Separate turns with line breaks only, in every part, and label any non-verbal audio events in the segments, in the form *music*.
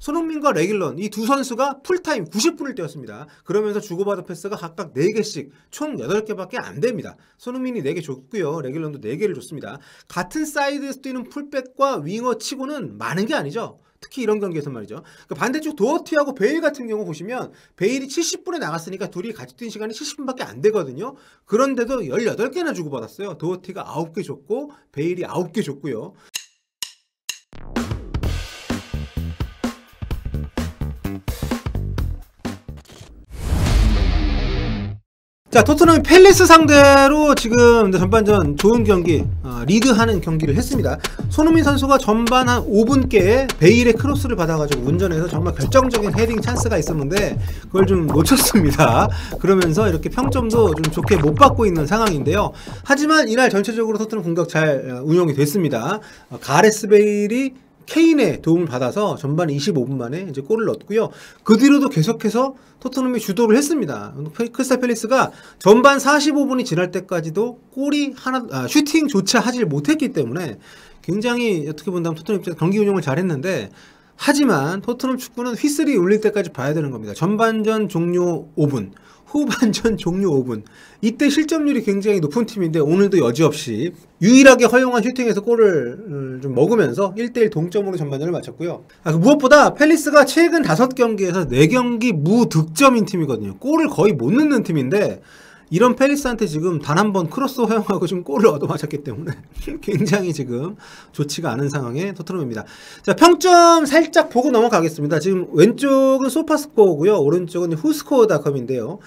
손흥민과 레길런 이 두 선수가 풀타임 90분을 뛰었습니다. 그러면서 주고받은 패스가 각각 4개씩 총 8개밖에 안 됩니다. 손흥민이 4개 줬고요. 레길런도 4개를 줬습니다. 같은 사이드에서 뛰는 풀백과 윙어 치고는 많은 게 아니죠. 특히 이런 경기에서 말이죠. 그 반대쪽 도어티하고 베일 같은 경우 보시면 베일이 70분에 나갔으니까 둘이 같이 뛴 시간이 70분밖에 안 되거든요. 그런데도 18개나 주고받았어요. 도어티가 9개 줬고 베일이 9개 줬고요. 자 토트넘이 펠리스 상대로 지금 전반전 좋은 경기 어, 리드하는 경기를 했습니다 손흥민 선수가 전반 한 5분께 베일의 크로스를 받아가지고 운전해서 정말 결정적인 헤딩 찬스가 있었는데 그걸 좀 놓쳤습니다 그러면서 이렇게 평점도 좀 좋게 못 받고 있는 상황인데요 하지만 이날 전체적으로 토트넘 공격 잘 어, 운영이 됐습니다 어, 가레스 베일이 케인의 도움을 받아서 전반 25분 만에 이제 골을 넣었고요. 그 뒤로도 계속해서 토트넘이 주도를 했습니다. 크리스탈 팰리스가 전반 45분이 지날 때까지도 골이 하나 아, 슈팅조차 하질 못했기 때문에 굉장히 어떻게 본다면 토트넘 입장에서 경기 운영을 잘했는데 하지만 토트넘 축구는 휘슬이 울릴 때까지 봐야 되는 겁니다. 전반전 종료 5분 후반전 종료 5분. 이때 실점률이 굉장히 높은 팀인데 오늘도 여지없이 유일하게 허용한 슈팅에서 골을 음, 좀 먹으면서 1대1 동점으로 전반전을 마쳤고요. 아, 그 무엇보다 펠리스가 최근 5경기에서 4경기 무득점인 팀이거든요. 골을 거의 못 넣는 팀인데 이런 페리스한테 지금 단 한 번 크로스 허용하고 지금 골을 얻어맞았기 때문에 *laughs* 굉장히 지금 좋지가 않은 상황의 토트넘입니다. 자 평점 살짝 보고 넘어가겠습니다. 지금 왼쪽은 소파스코어고요. 오른쪽은 후스코어닷컴인데요.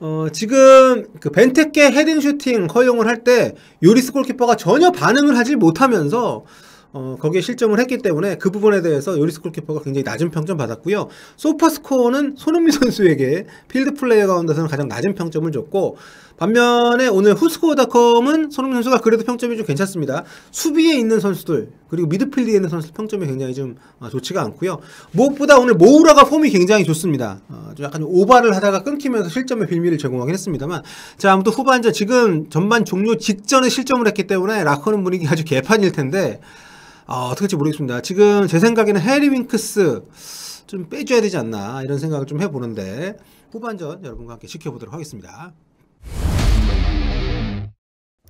어, 지금 그 벤테케 헤딩 슈팅 허용을 할 때 요리스 골키퍼가 전혀 반응을 하지 못하면서 어, 거기에 실점을 했기 때문에 그 부분에 대해서 요리스 쿨키퍼가 굉장히 낮은 평점 받았고요. 소파 스코어는 손흥민 선수에게 필드 플레이어 가운데서는 가장 낮은 평점을 줬고 반면에 오늘 후스코어닷컴은 손흥민 선수가 그래도 평점이 좀 괜찮습니다. 수비에 있는 선수들 그리고 미드필드에 있는 선수들 평점이 굉장히 좀 아, 좋지가 않고요. 무엇보다 오늘 모우라가 폼이 굉장히 좋습니다. 어, 좀 약간 오바를 하다가 끊기면서 실점의 빌미를 제공하긴 했습니다만 자 아무튼 후반전 지금 전반 종료 직전에 실점을 했기 때문에 라커는 분위기 아주 개판일 텐데 어, 어떻게 할지 모르겠습니다. 지금 제 생각에는 해리 윙크스 좀 빼줘야 되지 않나 이런 생각을 좀 해보는데 후반전 여러분과 함께 지켜보도록 하겠습니다.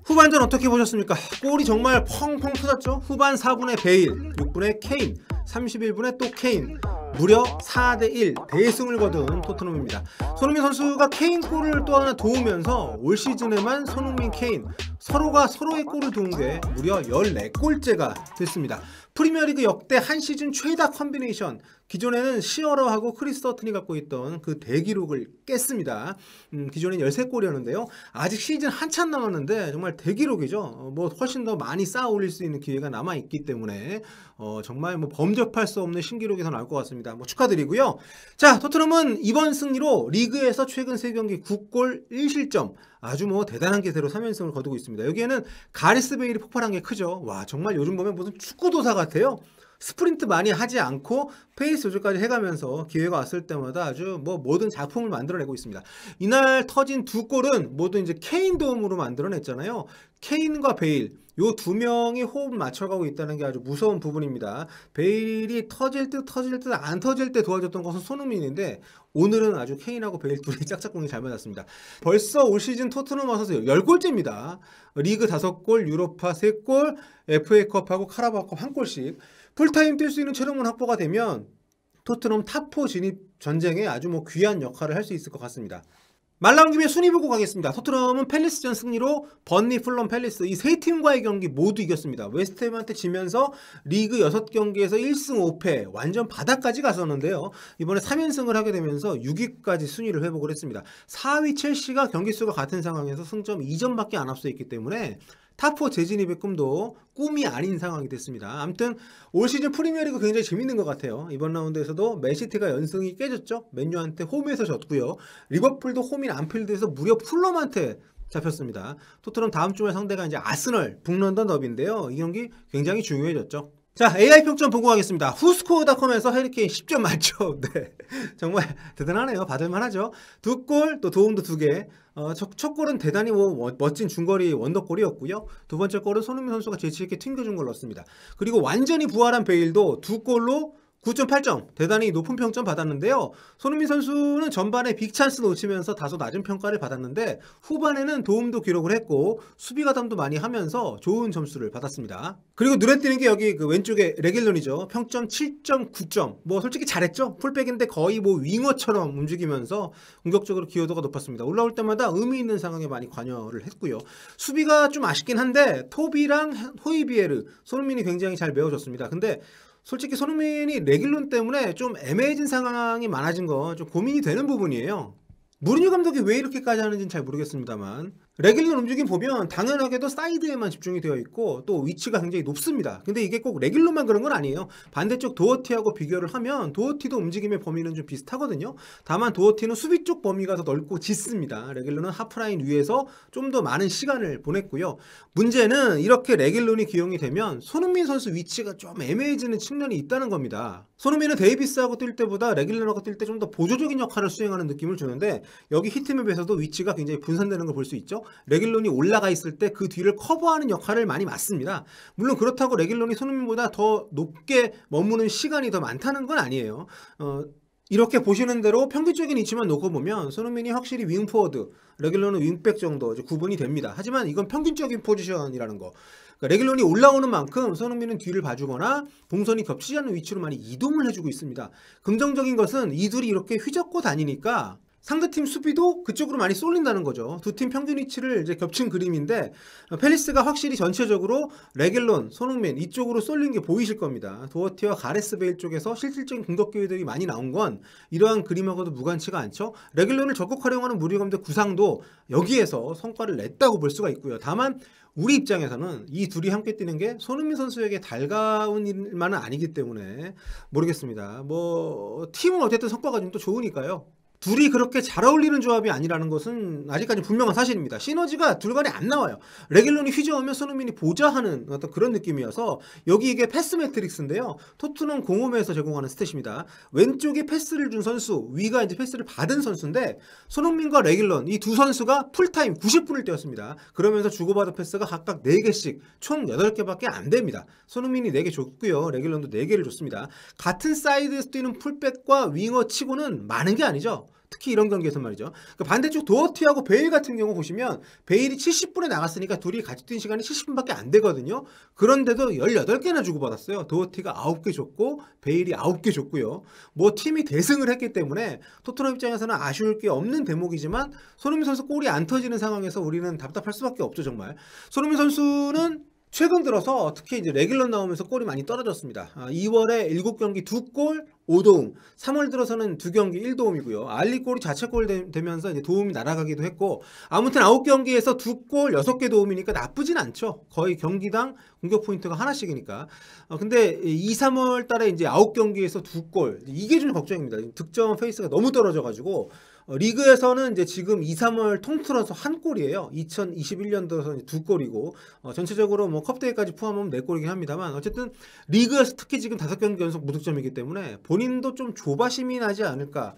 후반전 어떻게 보셨습니까? 골이 정말 펑펑 터졌죠? 후반 4분에 베일, 6분에 케인, 31분에 또 케인 무려 4대1 대승을 거둔 토트넘입니다. 손흥민 선수가 케인 골을 또 하나 도우면서 올 시즌에만 손흥민, 케인 서로가 서로의 골을 도운 게 무려 14골째가 됐습니다. 프리미어리그 역대 한 시즌 최다 컨비네이션 기존에는 시어러하고 크리스터튼이 갖고 있던 그 대기록을 깼습니다. 음, 기존엔 13골이었는데요. 아직 시즌 한참 남았는데 정말 대기록이죠. 어, 뭐 훨씬 더 많이 쌓아 올릴 수 있는 기회가 남아있기 때문에 어, 정말 뭐 범접할 수 없는 신기록이 더 나올 것 같습니다. 뭐 축하드리고요. 자, 토트넘은 이번 승리로 리그에서 최근 3경기 9골 1실점 아주 뭐 대단한 기세로 3연승을 거두고 있습니다. 여기에는 가리스 베일이 폭발한 게 크죠. 와 정말 요즘 보면 무슨 축구도사가 같아요. 스프린트 많이 하지 않고 페이스 조절까지 해가면서 기회가 왔을 때마다 아주 뭐 모든 작품을 만들어내고 있습니다. 이날 터진 두 골은 모두 이제 케인 도움으로 만들어냈잖아요. 케인과 베일 요두 명이 호흡 맞춰가고 있다는 게 아주 무서운 부분입니다. 베일이 터질 듯 터질 듯 안 터질 때 도와줬던 것은 손흥민인데 오늘은 아주 케인하고 베일 둘이 *laughs* 짝짝꿍이 잘 맞았습니다. 벌써 올 시즌 토트넘 와서 10골째입니다. 리그 5골, 유로파 3골, FA컵하고 카라바컵 한 골씩 풀타임 뛸 수 있는 체력문 확보가 되면 토트넘 탑4 진입 전쟁에 아주 뭐 귀한 역할을 할 수 있을 것 같습니다. 말 나온 김에 순위 보고 가겠습니다. 토트넘은 팰리스전 승리로 번니 플럼, 팰리스 이 세 팀과의 경기 모두 이겼습니다. 웨스트햄한테 지면서 리그 6경기에서 1승 5패 완전 바닥까지 갔었는데요. 이번에 3연승을 하게 되면서 6위까지 순위를 회복을 했습니다. 4위 첼시가 경기수가 같은 상황에서 승점 2점밖에 안 앞서 있기 때문에 타포 재진입의 꿈도 꿈이 아닌 상황이 됐습니다. 아무튼 올 시즌 프리미어리그 굉장히 재밌는 것 같아요. 이번 라운드에서도 맨시티가 연승이 깨졌죠. 맨유한테 홈에서 졌고요. 리버풀도 홈인 안필드에서 무려 풀럼한테 잡혔습니다. 토트넘 다음 주말 상대가 이제 아스널 북런던 더비인데요. 이 경기 굉장히 중요해졌죠. 자, AI 평점 보고 가겠습니다. 후스코어닷컴에서 해리케인 10점 만점. 네. 정말 대단하네요. 받을만 하죠. 두 골, 또 도움도 두 개. 어, 첫, 골은 대단히 뭐, 멋진 중거리 원더골이었고요. 두 번째 골은 손흥민 선수가 재치있게 튕겨준 걸 넣었습니다. 그리고 완전히 부활한 베일도 두 골로 9.8점 대단히 높은 평점 받았는데요. 손흥민 선수는 전반에 빅찬스 놓치면서 다소 낮은 평가를 받았는데 후반에는 도움도 기록을 했고 수비 가담도 많이 하면서 좋은 점수를 받았습니다. 그리고 눈에 띄는 게 여기 그 왼쪽에 레길론이죠. 평점 7.9점 뭐 솔직히 잘했죠. 풀백인데 거의 뭐 윙어처럼 움직이면서 공격적으로 기여도가 높았습니다. 올라올 때마다 의미 있는 상황에 많이 관여를 했고요. 수비가 좀 아쉽긴 한데 토비랑 호이비에르 손흥민이 굉장히 잘 메워줬습니다. 근데 솔직히 손흥민이 레길론 때문에 좀 애매해진 상황이 많아진 거 좀 고민이 되는 부분이에요. 무리뉴 감독이 왜 이렇게까지 하는지는 잘 모르겠습니다만 레귤러 움직임 보면 당연하게도 사이드에만 집중이 되어 있고 또 위치가 굉장히 높습니다. 근데 이게 꼭 레귤러만 그런 건 아니에요. 반대쪽 도어티하고 비교를 하면 도어티도 움직임의 범위는 좀 비슷하거든요. 다만 도어티는 수비 쪽 범위가 더 넓고 짙습니다. 레귤러는 하프라인 위에서 좀 더 많은 시간을 보냈고요. 문제는 이렇게 레귤론이 기용이 되면 손흥민 선수 위치가 좀 애매해지는 측면이 있다는 겁니다. 손흥민은 데이비스하고 뛸 때보다 레귤러하고 뛸 때 좀 더 보조적인 역할을 수행하는 느낌을 주는데 여기 히트맵에서도 위치가 굉장히 분산되는 걸 볼 수 있죠. 레길론이 올라가 있을 때 그 뒤를 커버하는 역할을 많이 맡습니다. 물론 그렇다고 레길론이 손흥민보다 더 높게 머무는 시간이 더 많다는 건 아니에요. 어, 이렇게 보시는 대로 평균적인 위치만 놓고 보면 손흥민이 확실히 윙포워드, 레길론은 윙백 정도 구분이 됩니다. 하지만 이건 평균적인 포지션이라는 거. 그러니까 레길론이 올라오는 만큼 손흥민은 뒤를 봐주거나 봉선이 겹치지 않는 위치로 많이 이동을 해주고 있습니다. 긍정적인 것은 이 둘이 이렇게 휘젓고 다니니까 상대팀 수비도 그쪽으로 많이 쏠린다는 거죠. 두 팀 평균 위치를 이제 겹친 그림인데 펠리스가 어, 확실히 전체적으로 레겔론, 손흥민 이쪽으로 쏠린 게 보이실 겁니다. 도어티와 가레스 베일 쪽에서 실질적인 공격 기회들이 많이 나온 건 이러한 그림하고도 무관치가 않죠. 레겔론을 적극 활용하는 무리감대 구상도 여기에서 성과를 냈다고 볼 수가 있고요. 다만 우리 입장에서는 이 둘이 함께 뛰는 게 손흥민 선수에게 달가운 일만은 아니기 때문에 모르겠습니다. 뭐 팀은 어쨌든 성과가 좀더 좋으니까요. 둘이 그렇게 잘 어울리는 조합이 아니라는 것은 아직까지 분명한 사실입니다. 시너지가 둘 간에 안 나와요. 레길론이 휘저으면 손흥민이 보좌하는 어떤 그런 느낌이어서 여기 이게 패스 매트릭스인데요. 토트넘 공홈에서 제공하는 스탯입니다. 왼쪽에 패스를 준 선수, 위가 이제 패스를 받은 선수인데 손흥민과 레길론 이 두 선수가 풀타임 90분을 뛰었습니다. 그러면서 주고받은 패스가 각각 4개씩 총 8개밖에 안 됩니다. 손흥민이 4개 줬고요. 레길론도 4개를 줬습니다. 같은 사이드에서 뛰는 풀백과 윙어 치고는 많은 게 아니죠. 특히 이런 경기에서 말이죠. 그 반대쪽 도어티하고 베일 같은 경우 보시면 베일이 70분에 나갔으니까 둘이 같이 뛴 시간이 70분밖에 안 되거든요. 그런데도 18개나 주고받았어요. 도어티가 9개 줬고 베일이 9개 줬고요. 뭐 팀이 대승을 했기 때문에 토트넘 입장에서는 아쉬울 게 없는 대목이지만 손흥민 선수 골이 안 터지는 상황에서 우리는 답답할 수밖에 없죠 정말. 손흥민 선수는 최근 들어서 특히 이제 레귤러 나오면서 골이 많이 떨어졌습니다. 2월에 아, 7경기 2골, 5도움. 3월 들어서는 두 경기 1도움이고요. 알리 골이 자체골 되면서 이제 도움이 날아가기도 했고 아무튼 9경기에서 두골 6개 도움이니까 나쁘진 않죠. 거의 경기당 공격 포인트가 하나씩이니까. 어, 근데 2, 3월 달에 이제 9경기에서 두 골. 이게 좀 걱정입니다. 득점 페이스가 너무 떨어져 가지고 어, 리그에서는 이제 지금 2, 3월 통틀어서 한 골이에요. 2021년 들어서 두 골이고 어, 전체적으로 뭐 컵대회까지 포함하면 네 골이긴 합니다만 어쨌든 리그에서 특히 지금 5 경기 연속 무득점이기 때문에 본인도 좀 조바심이 나지 않을까.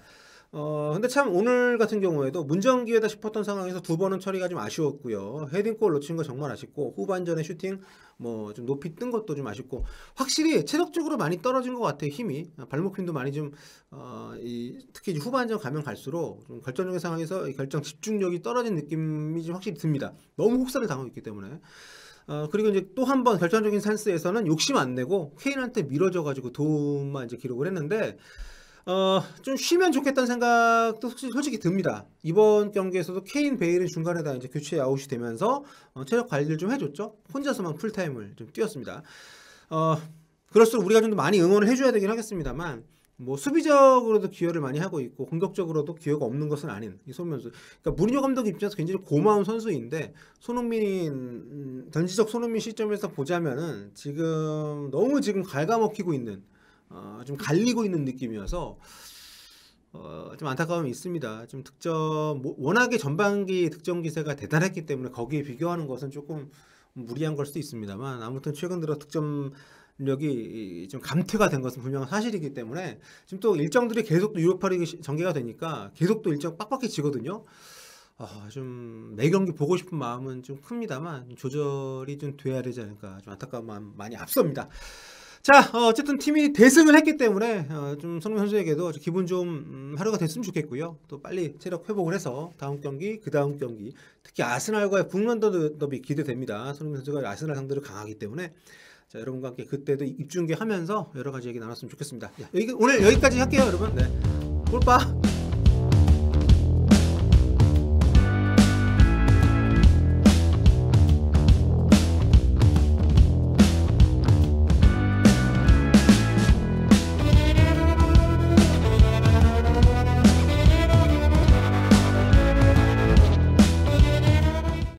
어 근데 참 오늘 같은 경우에도 문정 기회다 싶었던 상황에서 두 번은 처리가 좀 아쉬웠고요. 헤딩골 놓친 거 정말 아쉽고 후반전에 슈팅 뭐 좀 높이 뜬 것도 좀 아쉽고 확실히 체력적으로 많이 떨어진 것 같아요. 힘이 발목힘도 많이 좀 어, 이, 특히 이제 후반전 가면 갈수록 좀 결정적인 상황에서 결정 집중력이 떨어진 느낌이 좀 확실히 듭니다. 너무 혹사를 당하고 있기 때문에. 어, 그리고 이제 또 한 번 결정적인 찬스에서는 욕심 안 내고 케인한테 밀어져가지고 도움만 이제 기록을 했는데 어, 좀 쉬면 좋겠다는 생각도 솔직히 듭니다. 이번 경기에서도 케인 베일은 중간에다 이제 교체 아웃이 되면서 어, 체력 관리를 좀 해줬죠. 혼자서만 풀타임을 좀 뛰었습니다. 어, 그럴수록 우리가 좀 더 많이 응원을 해줘야 되긴 하겠습니다만 뭐 수비적으로도 기여를 많이 하고 있고 공격적으로도 기여가 없는 것은 아닌 이 손민수. 그러니까 무리뉴 감독 입장에서 굉장히 고마운 선수인데 손흥민이 음, 전지적 손흥민 시점에서 보자면은 지금 너무 지금 갉아먹히고 있는 어, 좀 갈리고 있는 느낌이어서 어, 좀 안타까움이 있습니다. 좀 득점 뭐, 워낙에 전반기 득점 기세가 대단했기 때문에 거기에 비교하는 것은 조금 무리한 걸 수도 있습니다만 아무튼 최근 들어 득점력이 좀 감퇴가 된 것은 분명한 사실이기 때문에 지금 또 일정들이 계속 유로파리그 전개가 되니까 계속 또 일정 빡빡해지거든요. 어, 아, 좀매 경기 보고 싶은 마음은 좀 큽니다만 조절이 좀 돼야 되지 않을까 좀 안타까운 마음 많이 앞섭니다. 자, 어, 쨌든 팀이 대승을 했기 때문에 어, 좀 손흥민 선수에게도 기분 좀 음, 하루가 됐으면 좋겠고요. 또 빨리 체력 회복을 해서 다음 경기, 그 다음 경기, 특히 아스날과의 북런더 더비 기대됩니다. 손흥민 선수가 아스날 상대로 강하기 때문에 자, 여러분과 함께 그때도 입중계하면서 여러 가지 얘기 나눴으면 좋겠습니다. 야, 예, 여기, 오늘 여기까지 할게요, 여러분. 네. 골빠.